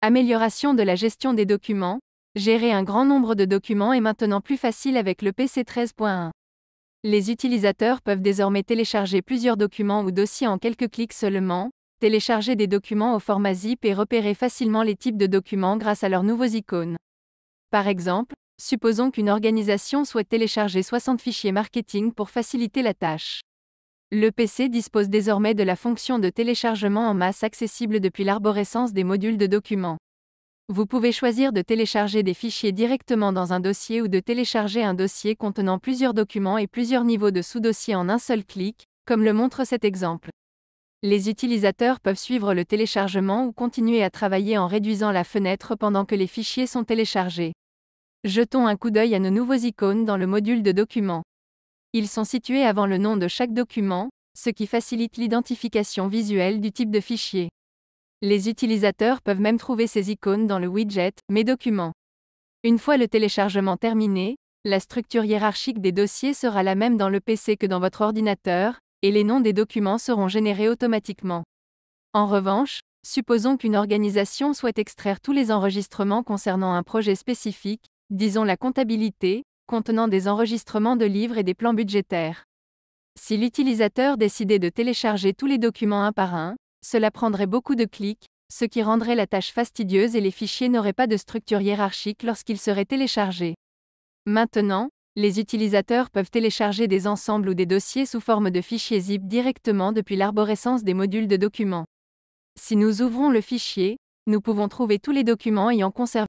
Amélioration de la gestion des documents. Gérer un grand nombre de documents est maintenant plus facile avec le PC 13.1. Les utilisateurs peuvent désormais télécharger plusieurs documents ou dossiers en quelques clics seulement, télécharger des documents au format zip et repérer facilement les types de documents grâce à leurs nouveaux icônes. Par exemple, supposons qu'une organisation souhaite télécharger 60 fichiers marketing pour faciliter la tâche. Le PC dispose désormais de la fonction de téléchargement en masse accessible depuis l'arborescence des modules de documents. Vous pouvez choisir de télécharger des fichiers directement dans un dossier ou de télécharger un dossier contenant plusieurs documents et plusieurs niveaux de sous-dossiers en un seul clic, comme le montre cet exemple. Les utilisateurs peuvent suivre le téléchargement ou continuer à travailler en réduisant la fenêtre pendant que les fichiers sont téléchargés. Jetons un coup d'œil à nos nouveaux icônes dans le module de documents. Ils sont situés avant le nom de chaque document, ce qui facilite l'identification visuelle du type de fichier. Les utilisateurs peuvent même trouver ces icônes dans le widget Mes documents. Une fois le téléchargement terminé, la structure hiérarchique des dossiers sera la même dans le PC que dans votre ordinateur, et les noms des documents seront générés automatiquement. En revanche, supposons qu'une organisation souhaite extraire tous les enregistrements concernant un projet spécifique, disons la comptabilité, contenant des enregistrements de livres et des plans budgétaires. Si l'utilisateur décidait de télécharger tous les documents un par un, cela prendrait beaucoup de clics, ce qui rendrait la tâche fastidieuse et les fichiers n'auraient pas de structure hiérarchique lorsqu'ils seraient téléchargés. Maintenant, les utilisateurs peuvent télécharger des ensembles ou des dossiers sous forme de fichiers zip directement depuis l'arborescence des modules de documents. Si nous ouvrons le fichier, nous pouvons trouver tous les documents ayant conservé